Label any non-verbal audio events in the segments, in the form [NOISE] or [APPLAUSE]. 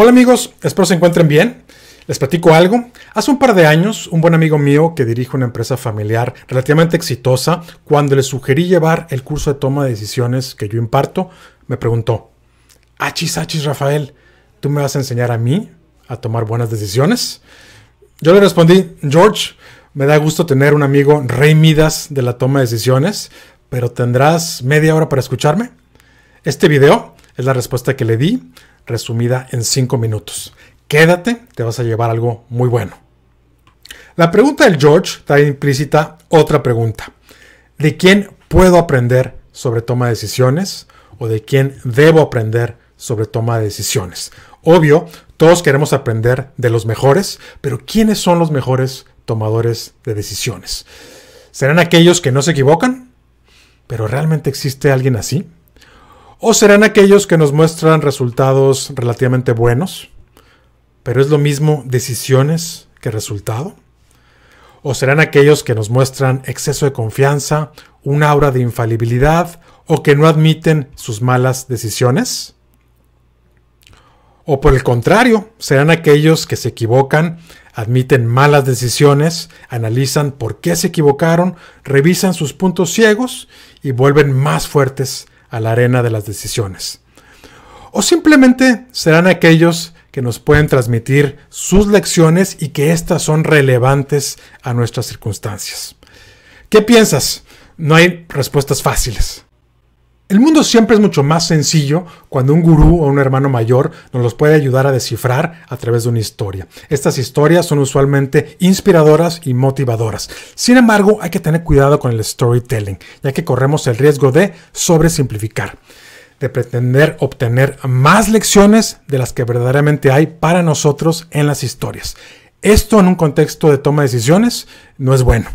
Hola amigos, espero se encuentren bien. Les platico algo. Hace un par de años, un buen amigo mío que dirige una empresa familiar relativamente exitosa, cuando le sugerí llevar el curso de toma de decisiones que yo imparto, me preguntó, Achis, achis, Rafael, ¿tú me vas a enseñar a mí a tomar buenas decisiones? Yo le respondí, George, me da gusto tener un amigo rey Midas de la toma de decisiones, pero ¿tendrás media hora para escucharme? Este video es la respuesta que le di, resumida en 5 minutos. Quédate, te vas a llevar algo muy bueno. La pregunta del George trae implícita otra pregunta. ¿De quién puedo aprender sobre toma de decisiones? ¿O de quién debo aprender sobre toma de decisiones? Obvio, todos queremos aprender de los mejores, pero ¿quiénes son los mejores tomadores de decisiones? ¿Serán aquellos que no se equivocan? ¿Pero realmente existe alguien así? O serán aquellos que nos muestran resultados relativamente buenos, pero es lo mismo decisiones que resultado. O serán aquellos que nos muestran exceso de confianza, un aura de infalibilidad o que no admiten sus malas decisiones. O por el contrario, serán aquellos que se equivocan, admiten malas decisiones, analizan por qué se equivocaron, revisan sus puntos ciegos y vuelven más fuertes a la arena de las decisiones. O simplemente serán aquellos que nos pueden transmitir sus lecciones y que éstas son relevantes a nuestras circunstancias. ¿Qué piensas? No hay respuestas fáciles. El mundo siempre es mucho más sencillo cuando un gurú o un hermano mayor nos los puede ayudar a descifrar a través de una historia. Estas historias son usualmente inspiradoras y motivadoras. Sin embargo, hay que tener cuidado con el storytelling, ya que corremos el riesgo de sobresimplificar, de pretender obtener más lecciones de las que verdaderamente hay para nosotros en las historias. Esto en un contexto de toma de decisiones no es bueno.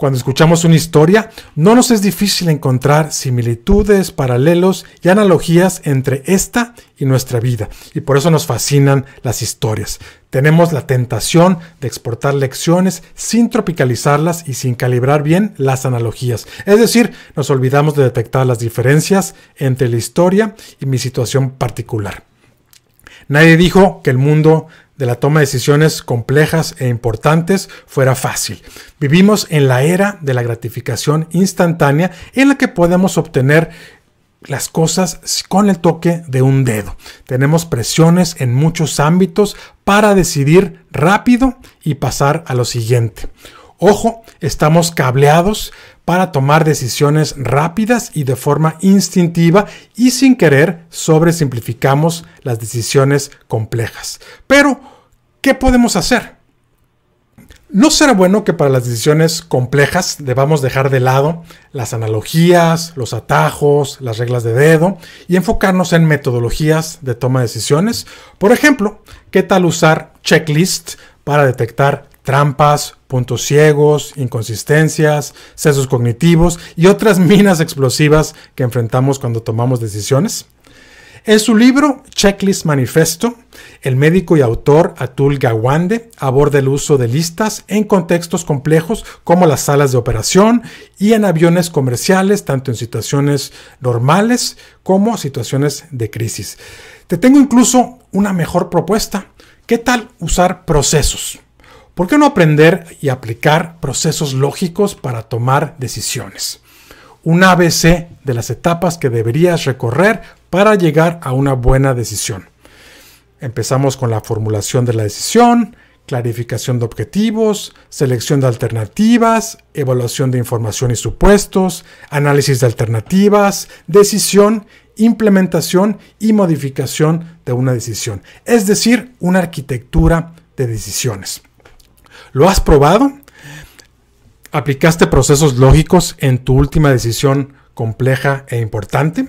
Cuando escuchamos una historia, no nos es difícil encontrar similitudes, paralelos y analogías entre esta y nuestra vida, y por eso nos fascinan las historias. Tenemos la tentación de exportar lecciones sin tropicalizarlas y sin calibrar bien las analogías. Es decir, nos olvidamos de detectar las diferencias entre la historia y mi situación particular. Nadie dijo que el mundo de la toma de decisiones complejas e importantes fuera fácil. Vivimos en la era de la gratificación instantánea en la que podemos obtener las cosas con el toque de un dedo. Tenemos presiones en muchos ámbitos para decidir rápido y pasar a lo siguiente. Ojo, estamos cableados para tomar decisiones rápidas y de forma instintiva y sin querer sobresimplificamos las decisiones complejas. Pero, ¿qué podemos hacer? ¿No será bueno que para las decisiones complejas debamos dejar de lado las analogías, los atajos, las reglas de dedo y enfocarnos en metodologías de toma de decisiones? Por ejemplo, ¿qué tal usar checklist para detectar trampas, puntos ciegos, inconsistencias, sesos cognitivos y otras [LAUGHS] minas explosivas que enfrentamos cuando tomamos decisiones? En su libro Checklist Manifesto, el médico y autor Atul Gawande aborda el uso de listas en contextos complejos como las salas de operación y en aviones comerciales, tanto en situaciones normales como situaciones de crisis. Te tengo incluso una mejor propuesta. ¿Qué tal usar procesos? ¿Por qué no aprender y aplicar procesos lógicos para tomar decisiones? Un ABC de las etapas que deberías recorrer para llegar a una buena decisión. Empezamos con la formulación de la decisión, clarificación de objetivos, selección de alternativas, evaluación de información y supuestos, análisis de alternativas, decisión, implementación y modificación de una decisión. Es decir, una arquitectura de decisiones. ¿Lo has probado? ¿Aplicaste procesos lógicos en tu última decisión compleja e importante?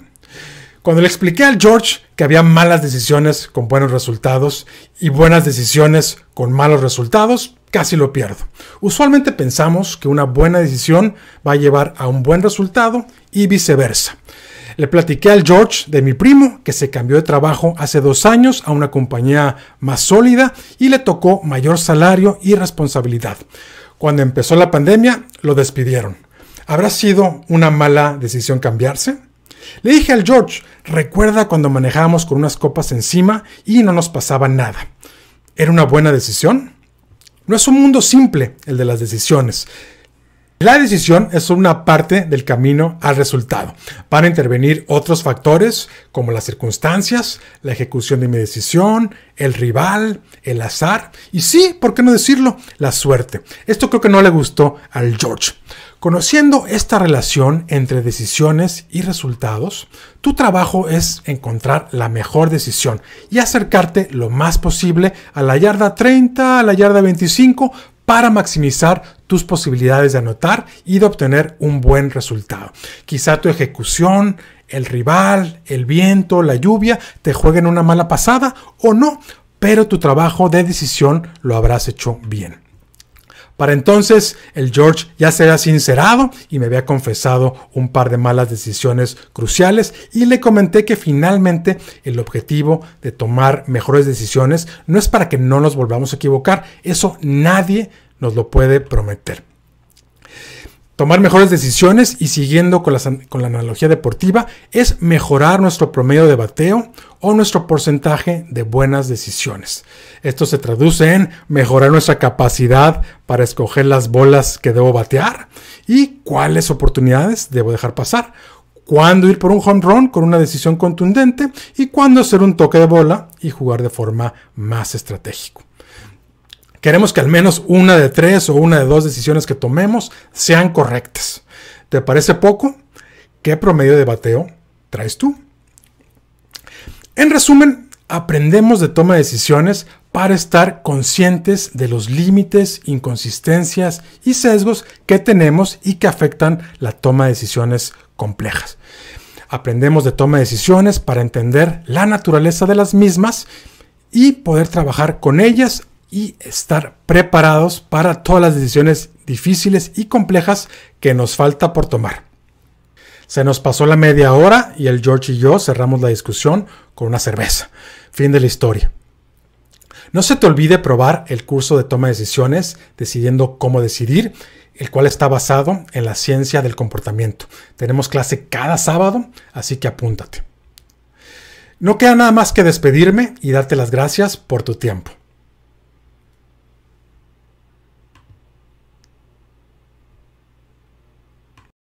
Cuando le expliqué al George que había malas decisiones con buenos resultados y buenas decisiones con malos resultados, casi lo pierdo. Usualmente pensamos que una buena decisión va a llevar a un buen resultado y viceversa. Le platiqué al George de mi primo que se cambió de trabajo hace dos años a una compañía más sólida y le tocó mayor salario y responsabilidad. Cuando empezó la pandemia lo despidieron. ¿Habrá sido una mala decisión cambiarse? Le dije al George, recuerda cuando manejábamos con unas copas encima y no nos pasaba nada. ¿Era una buena decisión? No es un mundo simple el de las decisiones. La decisión es una parte del camino al resultado. Van a intervenir otros factores como las circunstancias, la ejecución de mi decisión, el rival, el azar y sí, ¿por qué no decirlo? La suerte. Esto creo que no le gustó al George. Conociendo esta relación entre decisiones y resultados, tu trabajo es encontrar la mejor decisión y acercarte lo más posible a la yarda 30, a la yarda 25 para maximizar tus posibilidades de anotar y de obtener un buen resultado. Quizá tu ejecución, el rival, el viento, la lluvia te jueguen una mala pasada o no, pero tu trabajo de decisión lo habrás hecho bien. Para entonces, el George ya se había sincerado y me había confesado un par de malas decisiones cruciales y le comenté que finalmente el objetivo de tomar mejores decisiones no es para que no nos volvamos a equivocar, eso nadie nos lo puede prometer tomar mejores decisiones y siguiendo con la, con la, analogía deportiva, es mejorar nuestro promedio de bateo, o nuestro porcentaje de buenas decisiones. Esto se traduce en mejorar nuestra capacidad para escoger las bolas que debo batear y cuáles oportunidades debo dejar pasar, cuándo ir por un home run con una decisión contundente y cuándo hacer un toque de bola y jugar de forma más estratégica. Queremos que al menos una de tres o una de dos decisiones que tomemos sean correctas. ¿Te parece poco? ¿Qué promedio de bateo traes tú? En resumen, aprendemos de toma de decisiones para estar conscientes de los límites, inconsistencias y sesgos que tenemos y que afectan la toma de decisiones complejas. Aprendemos de toma de decisiones para entender la naturaleza de las mismas y poder trabajar con ellas y estar preparados para todas las decisiones difíciles y complejas que nos falta por tomar. Se nos pasó la media hora y el George y yo cerramos la discusión con una cerveza. Fin de la historia. No se te olvide probar el curso de toma de decisiones, decidiendo cómo decidir, el cual está basado en la ciencia del comportamiento. Tenemos clase cada sábado, así que apúntate. No queda nada más que despedirme y darte las gracias por tu tiempo.